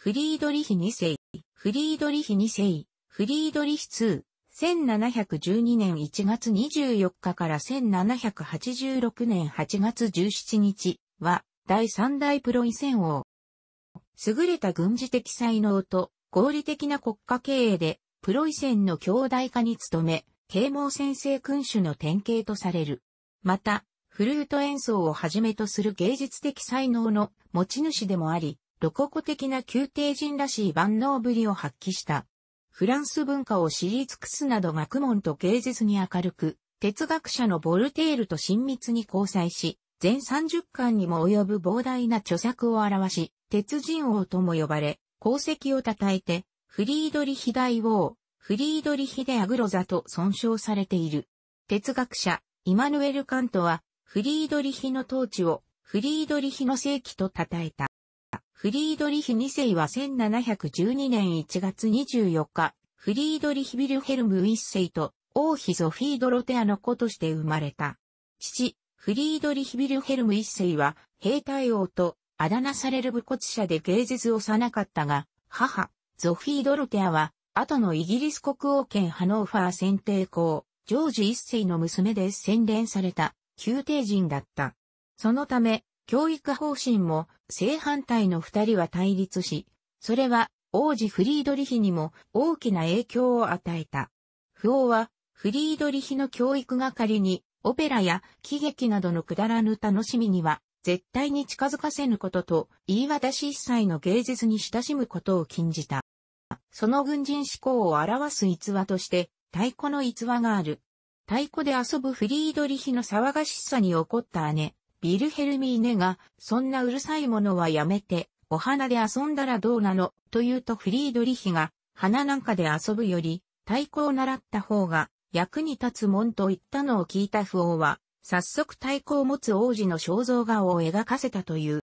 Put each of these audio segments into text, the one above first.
フリードリヒ2世、フリードリヒ2世、フリードリヒ2、1712年1月24日から1786年8月17日は、第三代プロイセン王。優れた軍事的才能と合理的な国家経営で、プロイセンの兄弟化に努め、啓蒙先生君主の典型とされる。また、フルート演奏をはじめとする芸術的才能の持ち主でもあり、ロココ的な宮廷人らしい万能ぶりを発揮した。フランス文化を知り尽くすなど学問と芸術に明るく、哲学者のボルテールと親密に交際し、全30巻にも及ぶ膨大な著作を表し、鉄人王とも呼ばれ、功績を称えて、フリードリヒ大王、フリードリヒでアグロザと尊称されている。哲学者、イマヌエル・カントは、フリードリヒの統治を、フリードリヒの世紀と称えた。フリードリヒ2世は1712年1月24日、フリードリヒ・ビルヘルム1世と王妃ゾフィー・ドロテアの子として生まれた。父、フリードリヒ・ビルヘルム1世は兵隊王とあだ名される武骨者で芸術をさなかったが、母、ゾフィー・ドロテアは、後のイギリス国王兼ハノーファー選定公、ジョージ1世の娘で洗練された、宮廷人だった。そのため、教育方針も正反対の二人は対立し、それは王子フリードリヒにも大きな影響を与えた。不王はフリードリヒの教育係にオペラや喜劇などのくだらぬ楽しみには絶対に近づかせぬことと言い渡し一切の芸術に親しむことを禁じた。その軍人思考を表す逸話として太鼓の逸話がある。太鼓で遊ぶフリードリヒの騒がしさに怒った姉、ビルヘルミーネが、そんなうるさいものはやめて、お花で遊んだらどうなの、と言うとフリードリヒが、花なんかで遊ぶより、太鼓を習った方が、役に立つもんと言ったのを聞いた不王は、早速太鼓を持つ王子の肖像画を描かせたという。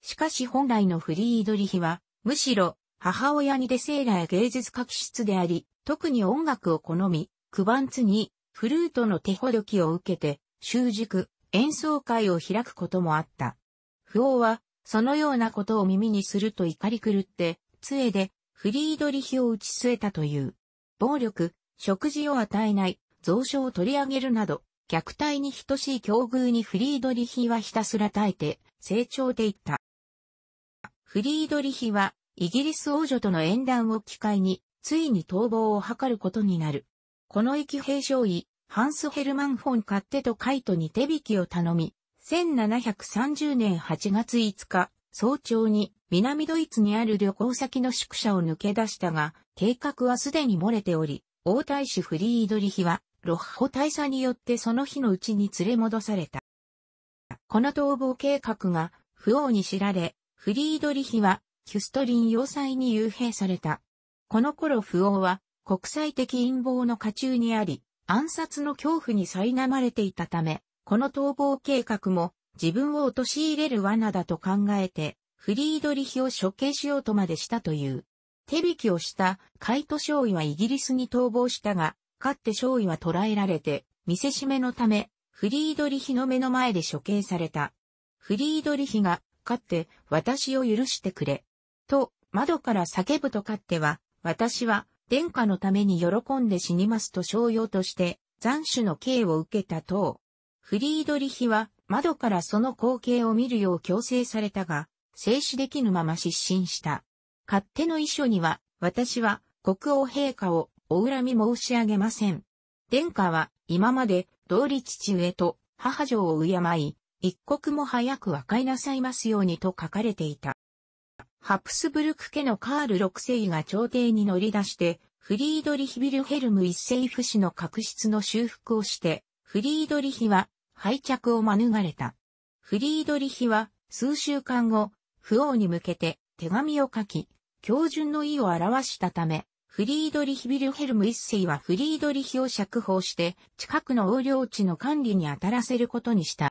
しかし本来のフリードリヒは、むしろ、母親にデセーラや芸術家気質であり、特に音楽を好み、クバンツに、フルートの手ほどきを受けて、習熟、演奏会を開くこともあった。不王は、そのようなことを耳にすると怒り狂って、杖でフリードリヒを打ち据えたという。暴力、食事を与えない、蔵書を取り上げるなど、虐待に等しい境遇にフリードリヒはひたすら耐えて、成長でいった。フリードリヒは、イギリス王女との縁談を機会に、ついに逃亡を図ることになる。この域兵将尉、ハンス・ヘルマン・フォン・カッテとカイトに手引きを頼み、1730年8月5日、早朝に南ドイツにある旅行先の宿舎を抜け出したが、計画はすでに漏れており、王太子フリードリヒは、ロッホ大佐によってその日のうちに連れ戻された。この逃亡計画が、不王に知られ、フリードリヒは、ヒュストリン要塞に幽閉された。この頃不王は、国際的陰謀の下中にあり、暗殺の恐怖に苛まれていたため、この逃亡計画も自分を陥れる罠だと考えて、フリードリヒを処刑しようとまでしたという。手引きをしたカイト少尉はイギリスに逃亡したが、勝って少尉は捕らえられて、見せしめのため、フリードリヒの目の前で処刑された。フリードリヒが、勝って私を許してくれ。と、窓から叫ぶと勝っては、私は殿下のために喜んで死にますと商用として、斬首の刑を受けた等。フリードリヒは、窓からその光景を見るよう強制されたが、静止できぬまま失神した。勝手の遺書には、私は国王陛下をお恨み申し上げません。殿下は今まで道理父上と母女を敬い、一刻も早く和解なさいますようにと書かれていた。ハプスブルク家のカール6世が朝廷に乗り出して、フリードリヒ・ビルヘルム一世夫子の確執の修復をして、フリードリヒは敗着を免れた。フリードリヒは数週間後、不王に向けて手紙を書き、教順の意を表したため、フリードリヒ・ビルヘルム一世はフリードリヒを釈放して、近くの横領地の管理に当たらせることにした。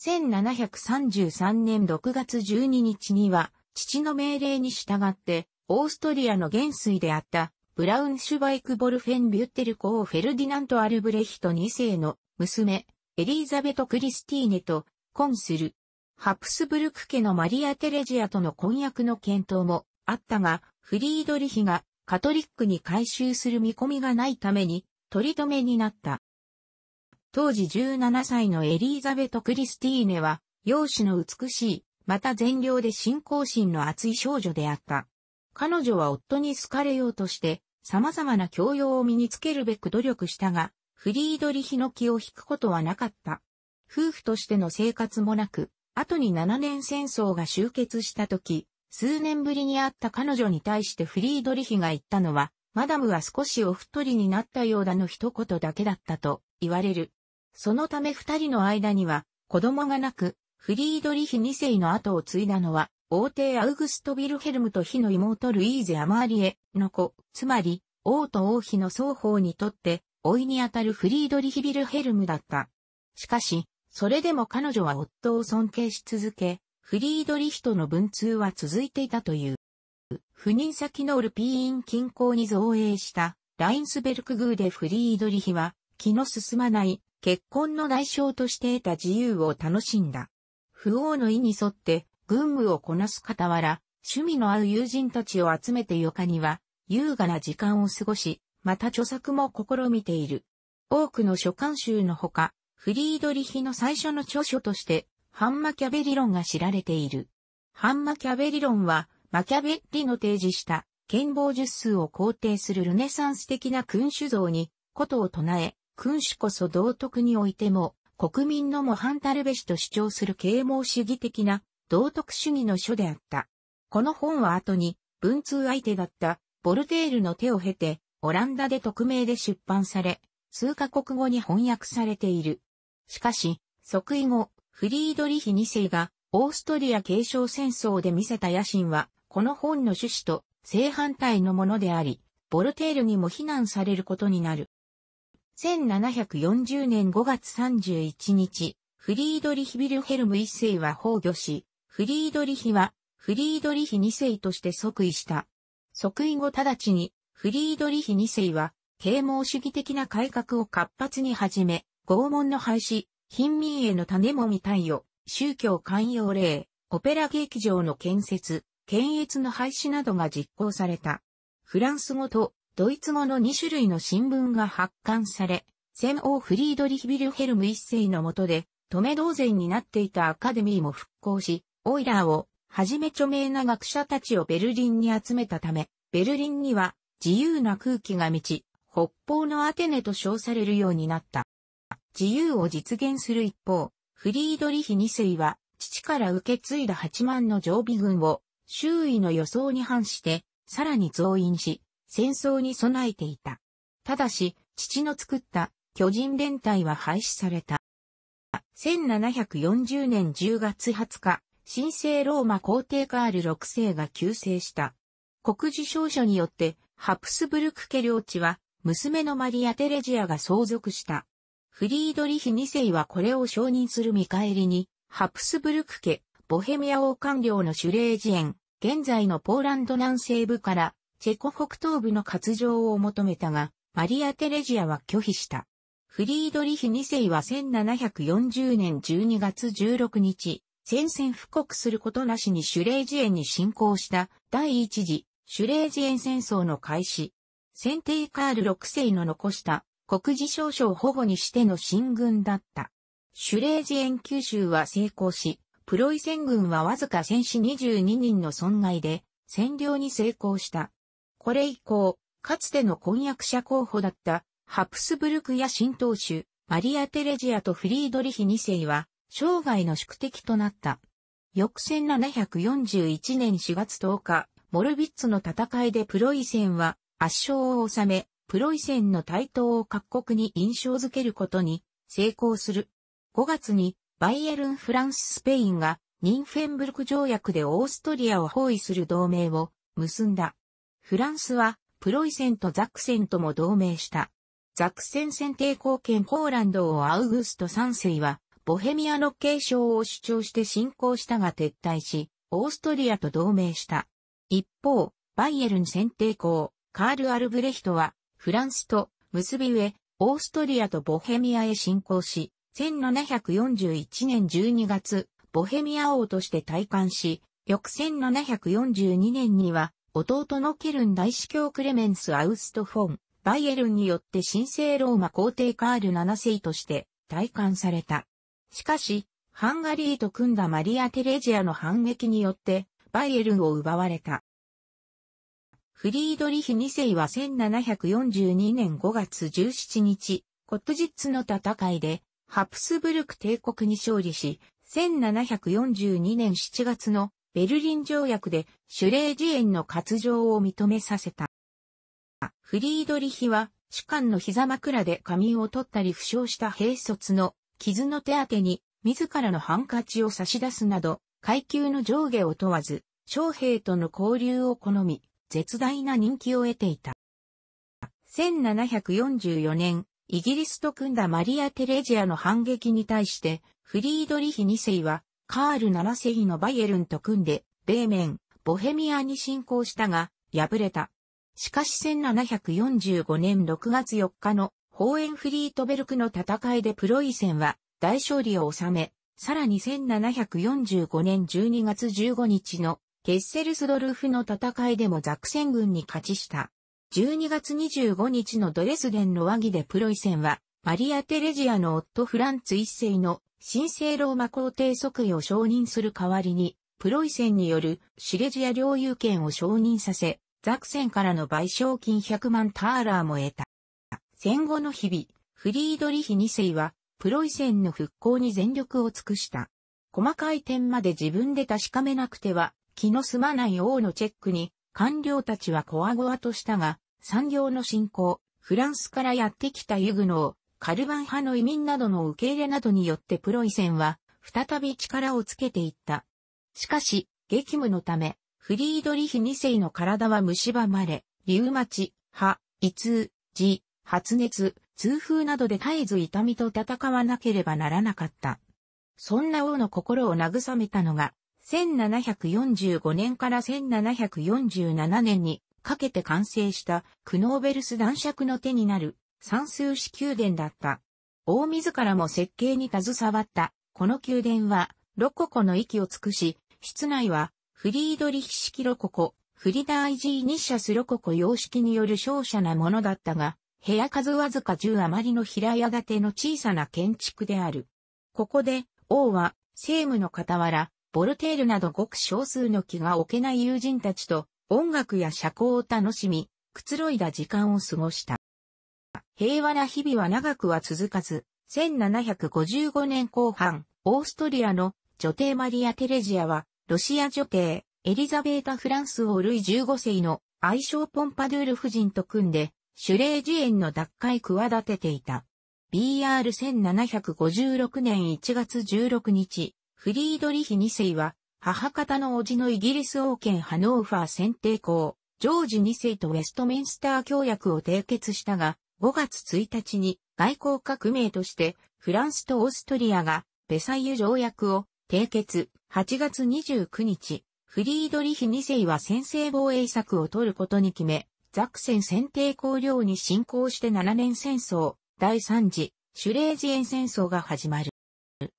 1733年6月12日には、父の命令に従って、オーストリアの元帥であった、ブラウンシュバイク・ボルフェン・ビュッテル公フェルディナント・アルブレヒト2世の娘、エリーザベト・クリスティーネと婚する。ハプスブルク家のマリア・テレジアとの婚約の検討もあったが、フリードリヒがカトリックに改修する見込みがないために、取り留めになった。当時17歳のエリーザベト・クリスティーネは、容姿の美しいまた善良で信仰心の厚い少女であった。彼女は夫に好かれようとして、様々な教養を身につけるべく努力したが、フリードリヒの気を引くことはなかった。夫婦としての生活もなく、後に7年戦争が終結した時、数年ぶりに会った彼女に対してフリードリヒが言ったのは、マダムは少しお太りになったようだの一言だけだったと言われる。そのため二人の間には子供がなく、フリードリヒ2世の後を継いだのは、王帝アウグスト・ヴィルヘルムと妃の妹ルイーゼ・アマーリエの子、つまり、王と王妃の双方にとって、老いにあたるフリードリヒ・ヴィルヘルムだった。しかし、それでも彼女は夫を尊敬し続け、フリードリヒとの文通は続いていたという。赴任先のルピーイン近郊に造営したラインスベルク宮でフリードリヒは気の進まない結婚の代償として得た自由を楽しんだ。不王の意に沿って軍務をこなす傍ら、趣味の合う友人たちを集めて余暇には優雅な時間を過ごし、また著作も試みている。多くの書簡集のほか、フリードリヒの最初の著書として、ハンマキャベリ論が知られている。ハンマキャベリ論は、マキャベリの提示した、剣謀術数を肯定するルネサンス的な君主像に、ことを唱え、君主こそ道徳においても、国民の模範たるべしと主張する啓蒙主義的な道徳主義の書であった。この本は後に文通相手だったボルテールの手を経てオランダで匿名で出版され、数カ国語に翻訳されている。しかし、即位後、フリードリヒ2世がオーストリア継承戦争で見せた野心は、この本の趣旨と正反対のものであり、ボルテールにも非難されることになる。1740年5月31日、フリードリヒ・ビルヘルム一世は崩御し、フリードリヒは、フリードリヒ二世として即位した。即位後直ちに、フリードリヒ二世は、啓蒙主義的な改革を活発に始め、拷問の廃止、貧民への種もみ対応、宗教寛容令、オペラ劇場の建設、検閲の廃止などが実行された。フランス語とドイツ語の2種類の新聞が発刊され、戦王フリードリヒ・ビルヘルム一世の下で、止め同然になっていたアカデミーも復興し、オイラーをはじめ著名な学者たちをベルリンに集めたため、ベルリンには自由な空気が満ち、北方のアテネと称されるようになった。自由を実現する一方、フリードリヒ二世は、父から受け継いだ8万の常備軍を、周囲の予想に反して、さらに増員し、戦争に備えていた。ただし、父の作った巨人連隊は廃止された。1740年10月20日、神聖ローマ皇帝カール6世が急逝した。国事証書によって、ハプスブルク家領地は、娘のマリア・テレジアが相続した。フリードリヒ2世はこれを承認する見返りに、ハプスブルク家、ボヘミア王官領のシュレージエン、現在のポーランド南西部からチェコ北東部の割譲を求めたが、マリア・テレジアは拒否した。フリードリヒ2世は1740年12月16日、宣戦布告することなしにシュレージエンに侵攻した第一次シュレージエン戦争の開始。先帝カール6世の残した国事少々保護にしての進軍だった。シュレージエン九州は成功し、プロイセン軍はわずか戦死22人の損害で占領に成功した。これ以降、かつての婚約者候補だったハプスブルクや新党首、マリア・テレジアとフリードリヒ2世は、生涯の宿敵となった。翌1741年4月10日、モルビッツの戦いでプロイセンは圧勝を収め、プロイセンの台頭を各国に印象づけることに成功する。5月にバイエルン・フランス・スペインがニンフェンブルク条約でオーストリアを包囲する同盟を結んだ。フランスはプロイセンとザクセンとも同盟した。ザクセン選帝公権ポーランドをアウグスト3世は、ボヘミアの継承を主張して侵攻したが撤退し、オーストリアと同盟した。一方、バイエルン選帝公、カール・アルブレヒトは、フランスと結び上、オーストリアとボヘミアへ侵攻し、1741年12月、ボヘミア王として退官し、翌1742年には、弟のケルン大司教クレメンス・アウスト・フォン、バイエルンによって神聖ローマ皇帝カール7世として退官された。しかし、ハンガリーと組んだマリア・テレジアの反撃によって、バイエルンを奪われた。フリードリヒ2世は1742年5月17日、コットジッツの戦いで、ハプスブルク帝国に勝利し、1742年7月のベルリン条約でシュレージエンの割譲を認めさせた。フリードリヒは主官の膝枕で仮眠を取ったり負傷した兵卒の傷の手当に自らのハンカチを差し出すなど階級の上下を問わず将兵との交流を好み絶大な人気を得ていた。1744年、イギリスと組んだマリア・テレジアの反撃に対して、フリードリヒ2世はカール7世のバイエルンと組んで、米面、ボヘミアに侵攻したが、敗れた。しかし1745年6月4日のホーエンフリートベルクの戦いでプロイセンは大勝利を収め、さらに1745年12月15日のケッセルスドルフの戦いでもザクセン軍に勝ちした。12月25日のドレスデンの和議でプロイセンはマリア・テレジアの夫フランツ一世の神聖ローマ皇帝即位を承認する代わりに、プロイセンによるシレジア領有権を承認させ、ザクセンからの賠償金100万ターラーも得た。戦後の日々、フリードリヒ二世は、プロイセンの復興に全力を尽くした。細かい点まで自分で確かめなくては、気の済まない王のチェックに、官僚たちはこわごわとしたが、産業の振興、フランスからやってきたユグノー、カルバン派の移民などの受け入れなどによってプロイセンは再び力をつけていった。しかし、激務のため、フリードリヒ2世の体は蝕まれ、リウマチ、歯、胃痛、痔、発熱、痛風などで絶えず痛みと戦わなければならなかった。そんな王の心を慰めたのが、1745年から1747年にかけて完成したクノーベルス男爵の手になる三数子宮殿だった。王自らも設計に携わった、この宮殿は、ロココの息を尽くし、室内は、フリードリヒ式ロココ、フリダイジーニッシャスロココ様式による勝者なものだったが、部屋数わずか10余りの平屋建ての小さな建築である。ここで、王は、政務の傍ら、ボルテールなどごく少数の気が置けない友人たちと、音楽や社交を楽しみ、くつろいだ時間を過ごした。平和な日々は長くは続かず、1755年後半、オーストリアの女帝マリア・テレジアは、ロシア女帝、エリザベータ・フランス王ルイ15世の愛称ポンパドゥール夫人と組んで、シュレージンの奪回企てていた。BR1756 年1月16日、フリードリヒ2世は、母方の叔父のイギリス王権ハノーファー選定校、ジョージ2世とウェストミンスター協約を締結したが、5月1日に外交革命としてフランスとオーストリアがベサイユ条約を締結。8月29日、フリードリヒ2世は先制防衛策を取ることに決め、ザクセン選定綱領に侵攻して7年戦争、第3次、シュレージエン戦争が始まる。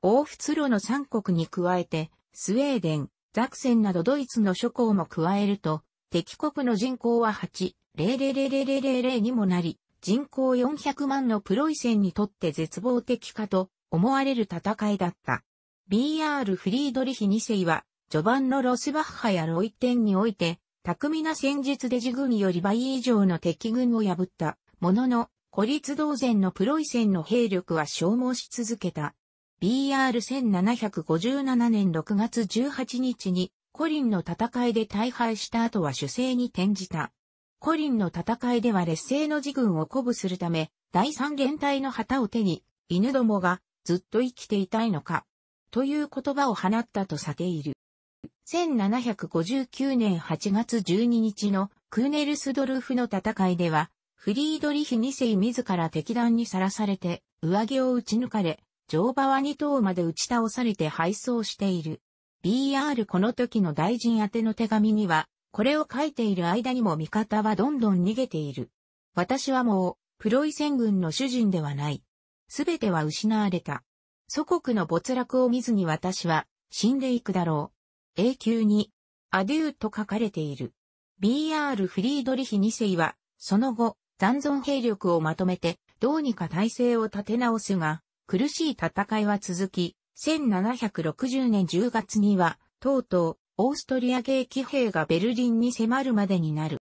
オーフツロの3国に加えて、スウェーデン、ザクセンなどドイツの諸侯も加えると、敵国の人口は8、0000000にもなり、人口400万のプロイセンにとって絶望的かと思われる戦いだった。B.R. フリードリヒ2世は、序盤のロスバッハやロイテンにおいて、巧みな戦術で自軍より倍以上の敵軍を破った、ものの、孤立同然のプロイセンの兵力は消耗し続けた。BR1757 年6月18日に、コリンの戦いで大敗した後は主勢に転じた。コリンの戦いでは劣勢の自軍を鼓舞するため、第三連隊の旗を手に、犬どもがずっと生きていたいのか、という言葉を放ったとされている。1759年8月12日のクーネルスドルフの戦いでは、フリードリヒ2世自ら敵弾にさらされて、上着を撃ち抜かれ、乗馬は2頭まで打ち倒されて敗走している。BR この時の大臣宛ての手紙には、これを書いている間にも味方はどんどん逃げている。私はもう、プロイセン軍の主人ではない。すべては失われた。祖国の没落を見ずに私は、死んでいくだろう。永久に、アデューと書かれている。B.R. フリードリヒ2世は、その後、残存兵力をまとめて、どうにか体制を立て直すが、苦しい戦いは続き、1760年10月には、とうとう、オーストリア系騎兵がベルリンに迫るまでになる。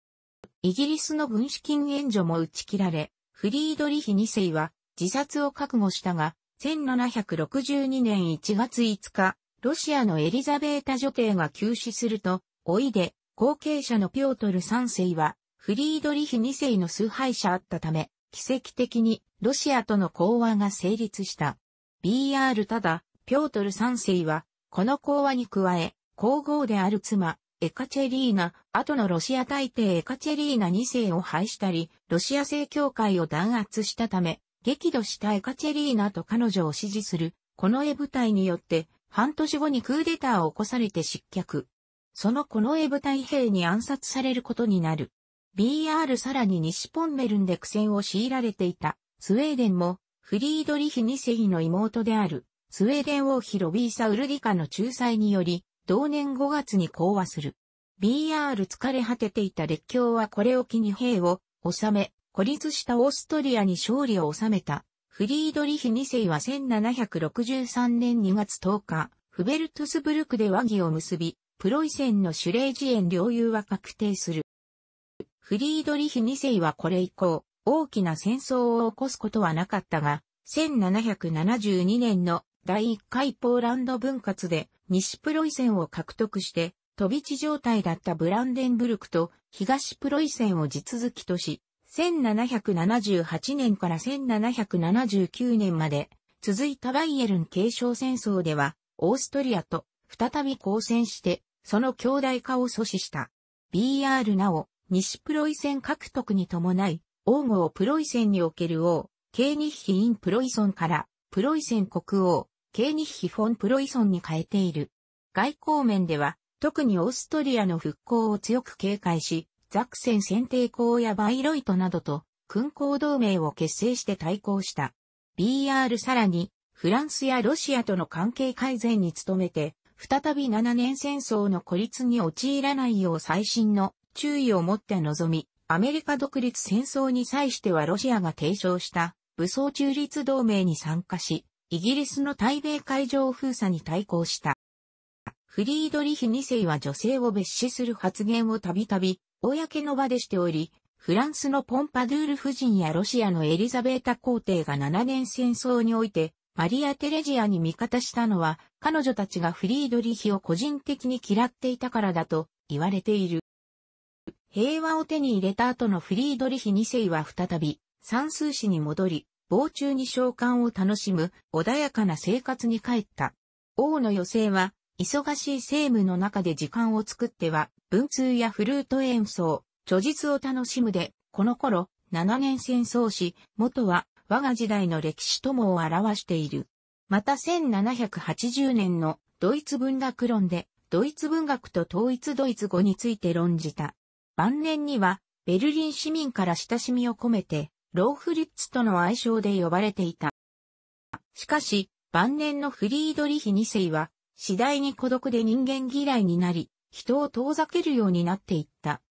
イギリスの軍資金援助も打ち切られ、フリードリヒ2世は自殺を覚悟したが、1762年1月5日、ロシアのエリザベータ女帝が急死すると、おいで、後継者のピョートル3世は、フリードリヒ2世の崇拝者あったため、奇跡的にロシアとの講和が成立した。BR ただ、ピョートル3世は、この講和に加え、皇后である妻、エカチェリーナ、後のロシア大帝エカチェリーナ2世を廃したり、ロシア正教会を弾圧したため、激怒したエカチェリーナと彼女を支持する、この絵部隊によって、半年後にクーデターを起こされて失脚。そのこの絵部隊兵に暗殺されることになる。BR さらに西ポンメルンで苦戦を強いられていた、スウェーデンも、フリードリヒ2世の妹である、スウェーデン王妃ロビーサ・ウルディカの仲裁により、同年5月に講和する。BR 疲れ果てていた列強はこれを機に兵を収め、孤立したオーストリアに勝利を収めた。フリードリヒ2世は1763年2月10日、フベルトスブルクで和議を結び、プロイセンのシュレージエン領有は確定する。フリードリヒ2世はこれ以降、大きな戦争を起こすことはなかったが、1772年の第1回ポーランド分割で西プロイセンを獲得して、飛び地状態だったブランデンブルクと東プロイセンを地続きとし、1778年から1779年まで続いたバイエルン継承戦争では、オーストリアと再び交戦して、その強大化を阻止した。BR なお、西プロイセン獲得に伴い、王号プロイセンにおける王、ケーニッヒインプロイソンから、プロイセン国王、ケーニッヒ・フォン・プロイソンに変えている。外交面では、特にオーストリアの復興を強く警戒し、ザクセン選定校やバイロイトなどと、軍功同盟を結成して対抗した。BR さらに、フランスやロシアとの関係改善に努めて、再び7年戦争の孤立に陥らないよう最新の注意を持って臨み、アメリカ独立戦争に際してはロシアが提唱した武装中立同盟に参加し、イギリスの対米海上封鎖に対抗した。フリードリヒ2世は女性を蔑視する発言をたびたび、公の場でしており、フランスのポンパドゥール夫人やロシアのエリザベータ皇帝が7年戦争において、マリア・テレジアに味方したのは、彼女たちがフリードリヒを個人的に嫌っていたからだと言われている。平和を手に入れた後のフリードリヒ2世は再び、算数史に戻り、防中に召喚を楽しむ穏やかな生活に帰った。王の余生は、忙しい政務の中で時間を作っては、文通やフルート演奏、著述を楽しむで、この頃、7年戦争し、元は我が時代の歴史ともを表している。また1780年のドイツ文学論で、ドイツ文学と統一ドイツ語について論じた。晩年には、ベルリン市民から親しみを込めて、ローフリッツとの愛称で呼ばれていた。しかし、晩年のフリードリヒ2世は、次第に孤独で人間嫌いになり、人を遠ざけるようになっていった。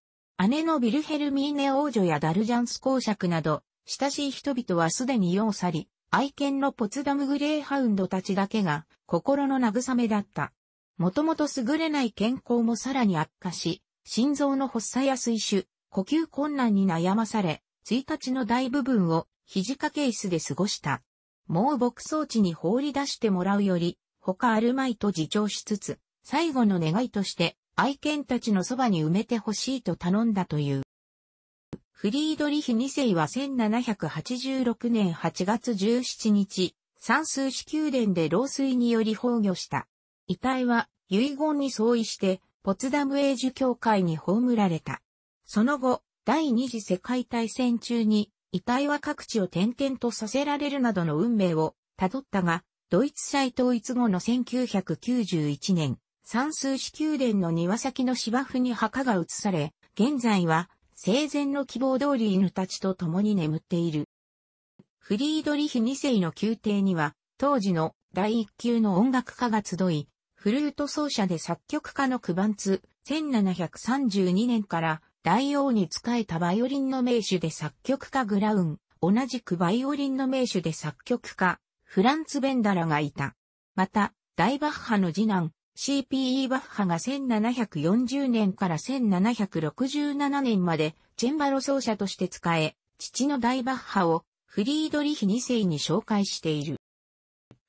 姉のビルヘルミーネ王女やダルジャンス公爵など、親しい人々はすでに世を去り、愛犬のポツダムグレーハウンドたちだけが心の慰めだった。もともと優れない健康もさらに悪化し、心臓の発作や水腫、呼吸困難に悩まされ、1日の大部分を肘掛け椅子で過ごした。もう牧草地に放り出してもらうより、他あるまいと自重しつつ、最後の願いとして、愛犬たちのそばに埋めてほしいと頼んだという。フリードリヒ2世は1786年8月17日、三数子宮殿で老衰により崩御した。遺体は遺言に相違して、ポツダムエージュ教会に葬られた。その後、第二次世界大戦中に遺体は各地を転々とさせられるなどの運命をたどったが、ドイツ再統一後の1991年、三数子宮殿の庭先の芝生に墓が移され、現在は生前の希望通り犬たちと共に眠っている。フリードリヒ2世の宮廷には、当時の第一級の音楽家が集い、フルート奏者で作曲家のクバンツ、1732年から大王に仕えたバイオリンの名手で作曲家グラウン、同じくバイオリンの名手で作曲家、フランツ・ベンダラがいた。また、大バッハの次男、CPE バッハが1740年から1767年までチェンバロ奏者として仕え、父の大バッハをフリードリヒ2世に紹介している。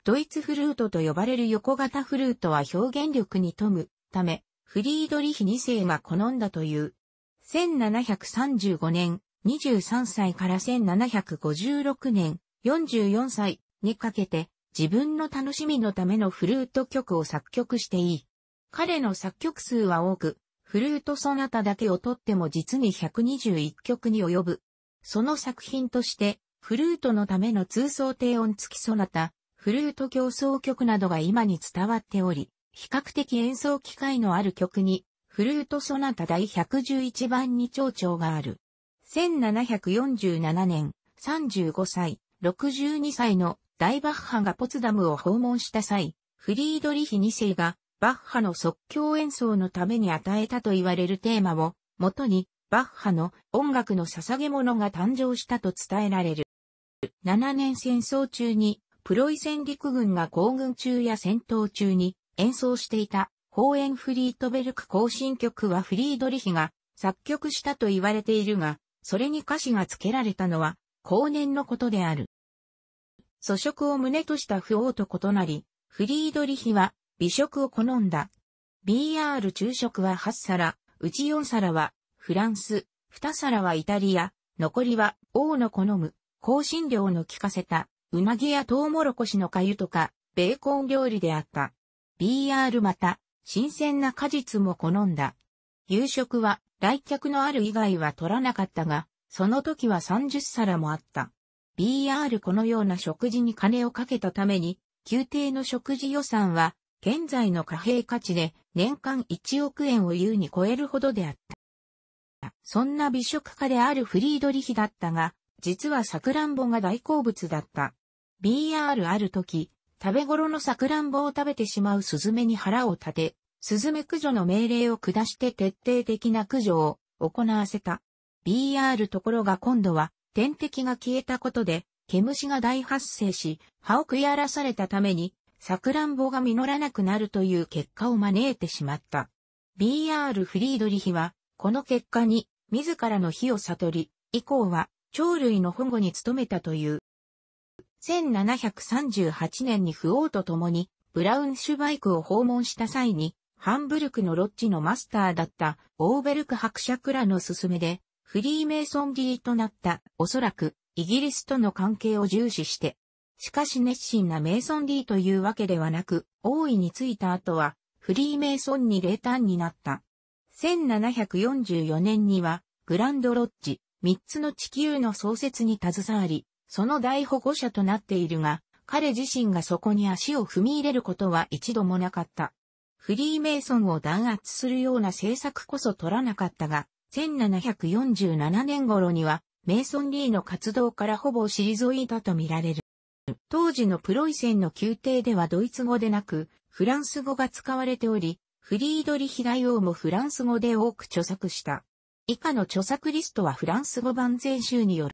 ドイツフルートと呼ばれる横型フルートは表現力に富むため、フリードリヒ2世が好んだという1735年、23歳から1756年、44歳にかけて自分の楽しみのためのフルート曲を作曲していい。彼の作曲数は多く、フルートソナタだけをとっても実に121曲に及ぶ。その作品として、フルートのための通奏低音付きソナタ、フルート競争曲などが今に伝わっており、比較的演奏機会のある曲にフルートソナタ第111番に長調がある。1747年、35歳、62歳の大バッハがポツダムを訪問した際、フリードリヒ2世がバッハの即興演奏のために与えたと言われるテーマを、元にバッハの音楽の捧げ物が誕生したと伝えられる。7年戦争中にプロイセン陸軍が行軍中や戦闘中に演奏していたホーエンフリートベルク行進曲はフリードリヒが作曲したと言われているが、それに歌詞が付けられたのは後年のことである。素食を胸とした不王と異なり、フリードリヒは美食を好んだ。BR 昼食は8皿、うち4皿はフランス、2皿はイタリア、残りは王の好む、香辛料の効かせた、うなぎやトウモロコシの粥とか、ベーコン料理であった。BR また、新鮮な果実も好んだ。夕食は来客のある以外は取らなかったが、その時は30皿もあった。BR このような食事に金をかけたために、宮廷の食事予算は、現在の貨幣価値で年間1億円を優に超えるほどであった。そんな美食家であるフリードリヒだったが、実はサクランボが大好物だった。BR ある時、食べ頃のサクランボを食べてしまうスズメに腹を立て、スズメ駆除の命令を下して徹底的な駆除を行わせた。BR ところが今度は天敵が消えたことで、毛虫が大発生し、葉を食い荒らされたために、サクランボが実らなくなるという結果を招いてしまった。BR フリードリヒは、この結果に、自らの火を悟り、以降は、鳥類の保護に努めたという。1738年に不王と共にブラウンシュバイクを訪問した際に、ハンブルクのロッジのマスターだったオーベルク伯爵らの勧めで、フリーメイソンリーとなった、おそらく、イギリスとの関係を重視して、しかし熱心なメイソンリーというわけではなく、王位についた後は、フリーメイソンに冷淡になった。1744年には、グランドロッジ、三つの地球の創設に携わり、その大保護者となっているが、彼自身がそこに足を踏み入れることは一度もなかった。フリーメイソンを弾圧するような政策こそ取らなかったが、1747年頃には、メイソン・リーの活動からほぼ退いたとみられる。当時のプロイセンの宮廷ではドイツ語でなく、フランス語が使われており、フリードリヒ大王もフランス語で多く著作した。以下の著作リストはフランス語版全集による。